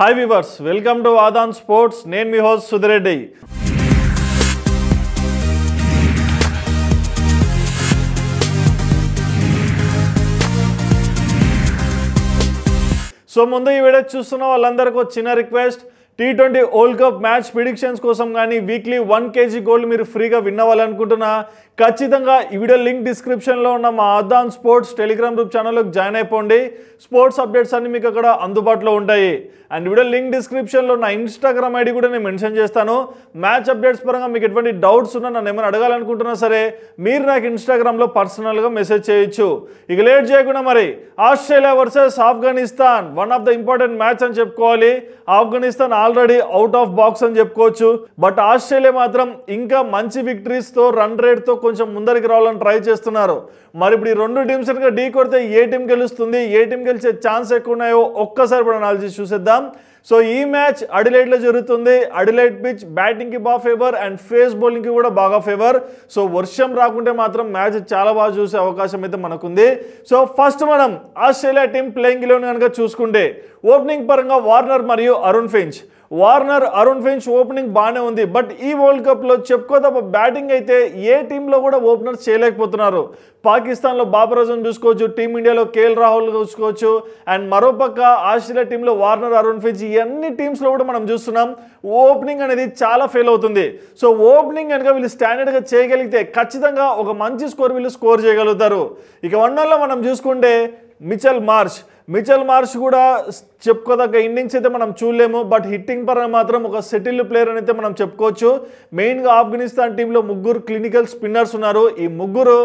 hi viewers welcome to Aadhan sports నేను మీ hose Sudhi Reddy so ముందు ఈ వీడియో చూస్తున్న వాళ్ళందరికీ ఒక చిన్న request T twenty world cup match predictions కోసం కానీ వీక్లీ వన్ కేజీ గోల్డ్ మీరు ఫ్రీగా విన్నవాలనుకుంటున్నా ఖచ్చితంగా ఈ వీడియో లింక్ డిస్క్రిప్షన్లో ఉన్న మా ఆదాన్ స్పోర్ట్స్ టెలిగ్రామ్ గ్రూప్ ఛానల్కి జాయిన్ అయిపోండి స్పోర్ట్స్ అప్డేట్స్ అన్ని మీకు అక్కడ అందుబాటులో ఉంటాయి అండ్ వీడియో లింక్ డిస్క్రిప్షన్లో నా ఇన్స్టాగ్రామ్ ఐడి కూడా నేను మెన్షన్ చేస్తాను మ్యాచ్ అప్డేట్స్ పరంగా మీకు ఎటువంటి డౌట్స్ ఉన్నా నన్ను ఏమైనా అడగాలనుకుంటున్నా సరే మీరు నాకు ఇన్స్టాగ్రామ్లో పర్సనల్గా మెసేజ్ చేయొచ్చు ఇక లేట్ చేయకుండా మరి Australia versus Afghanistan one of the important match అని చెప్పుకోవాలి Afghanistan already out of box అని చెప్పుకోవచ్చు బట్ ఆస్ట్రేలియా మాత్రం ఇంకా మంచి విక్టరీస్తో రన్ రేట్తో కొంచెం ముందరికి రావాలని ట్రై చేస్తున్నారు మరి ఇప్పుడు ఈ రెండు టీమ్స్ కనుక ఢీ కొడితే ఏ టీం గెలుస్తుంది ఏ టీం గెలిచే ఛాన్స్ ఎక్కువ ఉన్నాయో ఒక్కసారి ఇప్పుడు అనాలిసిస్ చూసేద్దాం సో ఈ మ్యాచ్ అడిలైట్లో జరుగుతుంది అడిలైట్ పిచ్ బ్యాటింగ్కి బాగా ఫేవర్ అండ్ ఫేస్ బౌలింగ్కి కూడా బాగా ఫేవర్ సో వర్షం రాకుంటే మాత్రం మ్యాచ్ చాలా బాగా చూసే అవకాశం అయితే మనకుంది సో ఫస్ట్ మనం ఆస్ట్రేలియా టీం ప్లేయింగ్ ఇలెవెన్ కనుక చూసుకుంటే ఓపెనింగ్ పరంగా వార్నర్ మరియు Aaron Finch Warner Aaron Finch opening బాగానే ఉంది బట్ ఈ వరల్డ్ కప్లో చెప్పుకో తప్ప బ్యాటింగ్ అయితే ఏ టీంలో కూడా ఓపెనర్స్ చేయలేకపోతున్నారు పాకిస్తాన్లో బాబర్ అజమ్ చూసుకోవచ్చు టీమిండియాలో కేఎల్ రాహుల్ చూసుకోవచ్చు అండ్ మరోపక్క ఆస్ట్రేలియా టీంలో వార్నర్ అరుణ్ ఫెంచ్ ఇవన్నీ టీమ్స్లో కూడా మనం చూస్తున్నాం ఓపెనింగ్ అనేది చాలా ఫెయిల్ అవుతుంది సో ఓపెనింగ్ కనుక వీళ్ళు స్టాండర్డ్గా చేయగలిగితే ఖచ్చితంగా ఒక మంచి స్కోర్ వీళ్ళు స్కోర్ చేయగలుగుతారు ఇక వన్ మనం చూసుకుంటే మిచల్ మార్చ్ మిచల్ మార్ష్ కూడా చెప్పుకోదగ్గ ఇన్నింగ్స్ అయితే మనం చూడలేము బట్ హిట్టింగ్ పరంగా మాత్రం ఒక సెటిల్డ్ ప్లేయర్ అని అయితే మనం చెప్పుకోవచ్చు మెయిన్గా ఆఫ్ఘనిస్తాన్ టీంలో ముగ్గురు క్లినికల్ స్పిన్నర్స్ ఉన్నారు ఈ ముగ్గురు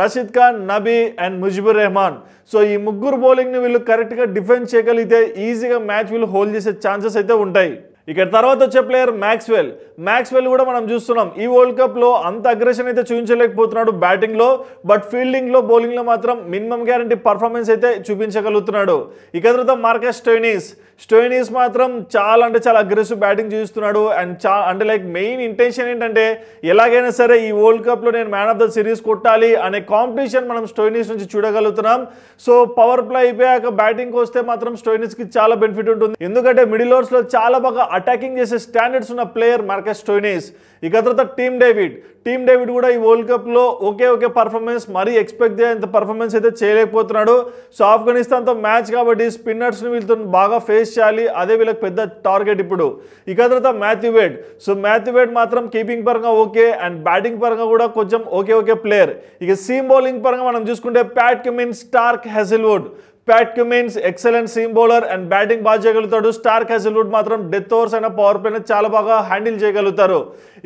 రషీద్ ఖాన్ నబీ అండ్ ముజిబుర్ రెహమాన్ సో ఈ ముగ్గురు బౌలింగ్ని వీళ్ళు కరెక్ట్గా డిఫెన్స్ చేయగలిగితే ఈజీగా మ్యాచ్ వీళ్ళు హోల్డ్ చేసే ఛాన్సెస్ అయితే ఉంటాయి ఇక తర్వాత వచ్చే ప్లేయర్ మ్యాక్స్వెల్ మ్యాక్స్వెల్ కూడా మనం చూస్తున్నాం ఈ వరల్డ్ కప్లో అంత అగ్రెషన్ అయితే చూపించలేకపోతున్నాడు బ్యాటింగ్లో బట్ ఫీల్డింగ్లో బౌలింగ్లో మాత్రం మినిమం గ్యారంటీ పర్ఫార్మెన్స్ అయితే చూపించగలుగుతున్నాడు ఇక తర్వాత మార్కెస్ స్టోయినీస్ స్టోయినీస్ మాత్రం చాలా అంటే చాలా అగ్రెసివ్ బ్యాటింగ్ చూస్తున్నాడు అండ్ చా అంటే లైక్ మెయిన్ ఇంటెన్షన్ ఏంటంటే ఎలాగైనా సరే ఈ వరల్డ్ కప్లో నేను మ్యాన్ ఆఫ్ ద సిరీస్ కొట్టాలి అనే కాంపిటీషన్ మనం స్టోయినీస్ నుంచి చూడగలుగుతున్నాం సో పవర్ ప్లే అయిపోయాక బ్యాటింగ్కి వస్తే మాత్రం స్టోయినీస్కి చాలా బెనిఫిట్ ఉంటుంది ఎందుకంటే మిడిల్ ఓవర్స్లో చాలా బాగా అటాకింగ్ చేసే స్టాండర్డ్స్ ఉన్న ప్లేయర్ మార్కెస్ టోయినేస్ ఇక తర్వాత టీమ్ డేవిడ్ టీమ్ డేవిడ్ కూడా ఈ వరల్డ్ కప్లో ఒకే ఒకే పర్ఫార్మెన్స్ మరీ ఎక్స్పెక్ట్ చేయంత పర్ఫార్మెన్స్ అయితే చేయలేకపోతున్నాడు సో ఆఫ్ఘనిస్తాన్తో మ్యాచ్ కాబట్టి స్పిన్నర్స్ని వీళ్ళతో బాగా ఫేస్ చేయాలి అదే వీళ్ళకి పెద్ద టార్గెట్ ఇప్పుడు ఇక తర్వాత మ్యాథ్యూవేడ్ సో మ్యాథ్యూవేడ్ మాత్రం కీపింగ్ పరంగా ఓకే అండ్ బ్యాటింగ్ పరంగా కూడా కొంచెం ఓకే ఓకే ప్లేయర్ ఇక సీమ్ బౌలింగ్ పరంగా మనం చూసుకుంటే Pat Cummins Starc Hazlewood Pat Cummins excellent seam bowler and batting బాగా చేయగలుగుతాడు స్టార్ క్యాసిల్వుడ్ మాత్రం డెత్ ఓవర్స్ అయిన పవర్ పైన చాలా బాగా హ్యాండిల్ చేయగలుగుతారు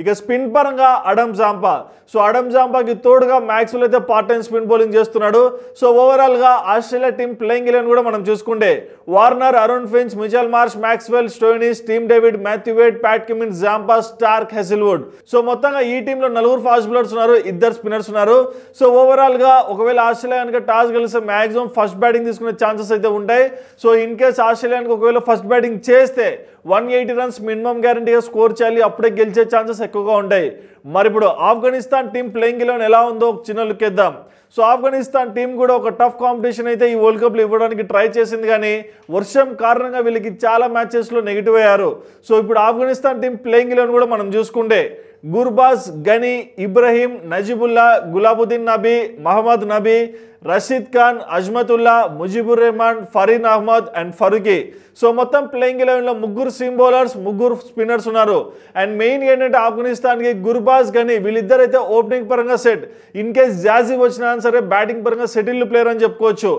ఇక స్పిన్ పరంగా అడమ్ జాంపా సో అడమ్ జాంపాకి తోడుగా మ్యాక్స్వెల్ అయితే పార్ట్ టైం స్పిన్ బౌలింగ్ చేస్తున్నాడు సో ఓవరాల్గా ఆస్ట్రేలియా టీం ప్లేయింగ్ ఎలెవెన్ కూడా మనం చూసుకుంటే Warner Aaron Finch Mitchell Marsh Maxwell Stoinis Tim David Matthew Wade Pat Cummins Zampa Starc Hazlewood so మొత్తంగా ఈ టీంలో నలుగురు ఫాస్ట్ బౌలర్స్ ఉన్నారు ఇద్దరు స్పిన్నర్స్ ఉన్నారు సో ఓవరాల్గా ఒకవేళ ఆస్ట్రేలియా కనుక టాస్ కలిసి మ్యాక్సిమం ఫస్ట్ బ్యాటింగ్ తీసుకున్న చేసుకునే ఛాన్సెస్ అయితే ఉంటాయి సో ఇన్ కేస్ ఆస్ట్రేలియాకి ఒకవేళ ఫస్ట్ బ్యాటింగ్ చేస్తే వన్ ఎయిటీ రన్స్ మినిమం గ్యారంటీగా స్కోర్ చేయాలి అప్పుడే గెలిచే ఛాన్సెస్ ఎక్కువగా ఉంటాయి మరి ఇప్పుడు ఆఫ్ఘనిస్తాన్ టీం ప్లేయింగ్ ఇలెవన్ ఎలా ఉందో చిన్న లుక్ ఇద్దాం సో ఆఫ్ఘనిస్తాన్ టీం కూడా ఒక టఫ్ కాంపిటీషన్ అయితే ఈ వరల్డ్ కప్లో ఇవ్వడానికి ట్రై చేసింది కానీ వర్షం కారణంగా వీళ్ళకి చాలా మ్యాచెస్లో నెగిటివ్ అయ్యారు సో ఇప్పుడు ఆఫ్ఘనిస్తాన్ టీం ప్లేయింగ్ ఇలెవన్ కూడా మనం చూసుకుంటే గుర్బాజ్ గని ఇబ్రహీం నజీబుల్లా గులాబుద్దీన్ నబీ మహమ్మద్ నబీ రషీద్ ఖాన్ అజ్మతుల్లా ముజిబుర్ రెహమాన్ ఫరీన్ అహ్మద్ అండ్ ఫరూకీ సో మొత్తం ప్లేయింగ్ ఎలెవెన్లో ముగ్గురు సిమ్ బౌలర్స్ ముగ్గురు స్పిన్నర్స్ ఉన్నారు అండ్ మెయిన్ ఏంటంటే ఆఫ్ఘనిస్తాన్కి గుర్బాజ్ గని వీళ్ళిద్దరైతే ఓపెనింగ్ పరంగా సెట్ ఇన్ కేస్ జాజీ వచ్చినా సరే బ్యాటింగ్ పరంగా సెటిల్ ప్లేయర్ అని చెప్పుకోవచ్చు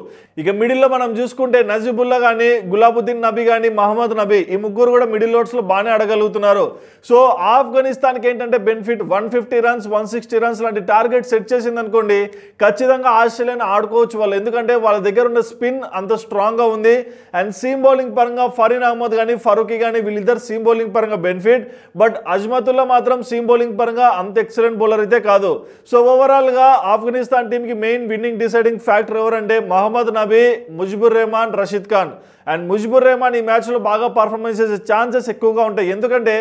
ఇక మిడిల్లో మనం చూసుకుంటే నజీబుల్లా కానీ గులాబుద్దీన్ నబీ కానీ మహమ్మద్ నబీ ఈ ముగ్గురు కూడా మిడిల్ ఓవర్స్లో బాగానే ఆడగలుగుతున్నారు సో ఆఫ్ఘనిస్తాన్కి ఏంటంటే ఏంటంటే benefit one fifty runs one sixty runs లాంటి టార్గెట్ సెట్ చేసింది అనుకోండి ఖచ్చితంగా ఆస్ట్రేలియాని ఆడుకోవచ్చు వాళ్ళు ఎందుకంటే వాళ్ళ దగ్గర ఉన్న స్పిన్ అంత స్ట్రాంగ్గా ఉంది అండ్ సీమ్ బౌలింగ్ పరంగా ఫరీన్ అహ్మద్ కానీ ఫరూఖీ కానీ వీళ్ళిద్దరు సీమ్ బౌలింగ్ పరంగా బెనిఫిట్ బట్ అజ్మతుల్లా మాత్రం సీమ్ బౌలింగ్ పరంగా అంత ఎక్సలెంట్ బౌలర్ అయితే కాదు సో ఓవరాల్గా ఆఫ్ఘనిస్తాన్ టీంకి మెయిన్ విన్నింగ్ డిసైడింగ్ ఫ్యాక్టర్ ఎవరంటే మహమ్మద్ నబీ ముజిబుర్ రెహమాన్ రషీద్ ఖాన్ అండ్ ముజిబుర్ రెహమాన్ ఈ మ్యాచ్లో బాగా పర్ఫార్మెన్స్ చేసే ఛాన్సెస్ ఎక్కువగా ఉంటాయి ఎందుకంటే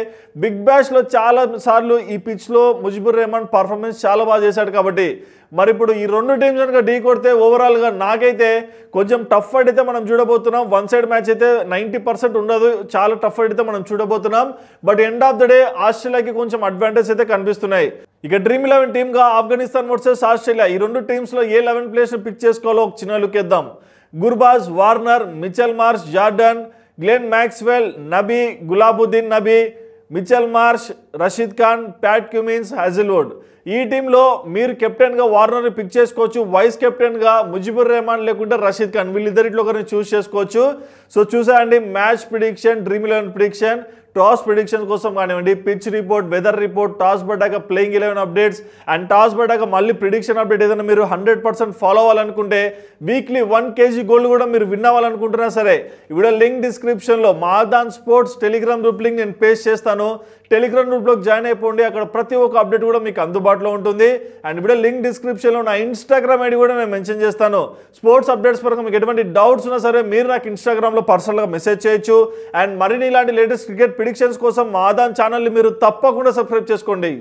బిగ్ బ్యాష్లో చాలా సార్లు ఈ పిచ్లో ముజిబుర్ రెహమాన్ పర్ఫార్మెన్స్ చాలా బాగా చేశాడు కాబట్టి మరి ఇప్పుడు ఈ రెండు టీమ్స్ కనుక ఢీ కొడితే ఓవరాల్గా నాకైతే కొంచెం టఫ్ ఫైట్ అయితే మనం చూడబోతున్నాం వన్ సైడ్ మ్యాచ్ అయితే నైంటీ పర్సెంట్ ఉండదు చాలా టఫ్ ఫైట్ అయితే మనం చూడబోతున్నాం but end of the day ఆస్ట్రేలియాకి కొంచెం అడ్వాంటేజ్ అయితే కనిపిస్తున్నాయి ఇక డ్రీమ్ ఇలెవెన్ టీమ్గా ఆఫ్ఘనిస్తాన్ వర్సెస్ ఆస్ట్రేలియా ఈ రెండు టీమ్స్లో ఏ లెవెన్ ప్లేయర్స్ని పిక్ చేసుకోవాలో ఒక చిన్న లుక్ ఇద్దాం Gurbaz Warner Mitchell Marsh Jordan Glenn Maxwell Nabi Gulbadin Nabi Mitchell Marsh Rashid Khan Pat Cummins Hazlewood ఈ టీంలో మీరు కెప్టెన్గా వార్నర్ని పిక్ చేసుకోవచ్చు వైస్ కెప్టెన్గా ముజిబుర్ రెహమాన్ లేకుంటే రషీద్ ఖాన్ వీళ్ళిద్దరిట్లో ఒకరిని చూస్ చేసుకోవచ్చు సో చూసాయండి match prediction dream eleven prediction toss prediction కోసం కానివ్వండి pitch report weather report toss పడ్డాక playing eleven updates and toss పడ్డాక మళ్ళీ ప్రిడిక్షన్ అప్డేట్ ఏదైనా మీరు హండ్రెడ్ పర్సెంట్ ఫాలో అవ్వాలనుకుంటే వీక్లీ వన్ కేజీ గోల్డ్ కూడా మీరు విన్ అవ్వాలనుకుంటున్నా సరే ఇవిడ లింక్ డిస్క్రిప్షన్లో మాదాన్ స్పోర్ట్స్ టెలిగ్రామ్ గ్రూప్ లింక్ నేను పేస్ట్ చేస్తాను టెలిగ్రామ్ గ్రూప్లోకి జాయిన్ అయిపోండి అక్కడ ప్రతి ఒక్క అప్డేట్ కూడా మీకు అందుబాటులో ఉంటుంది అండ్ ఇప్పుడు లింక్ డిస్క్రిప్షన్లో నా ఇన్స్టాగ్రామ్ ఐడి కూడా నేను మెన్షన్ చేస్తాను స్పోర్ట్స్ అప్డేట్స్ పరంగా మీకు ఎటువంటి డౌట్స్ ఉన్నా సరే మీరు నాకు ఇన్స్టాగ్రామ్లో పర్సనల్గా మెసేజ్ చేయొచ్చు అండ్ మరిన్ని ఇలాంటి లేటెస్ట్ క్రికెట్ ప్రిడిక్షన్స్ కోసం మాదాన్ ఛానల్ని మీరు తప్పకుండా సబ్స్క్రైబ్ చేసుకోండి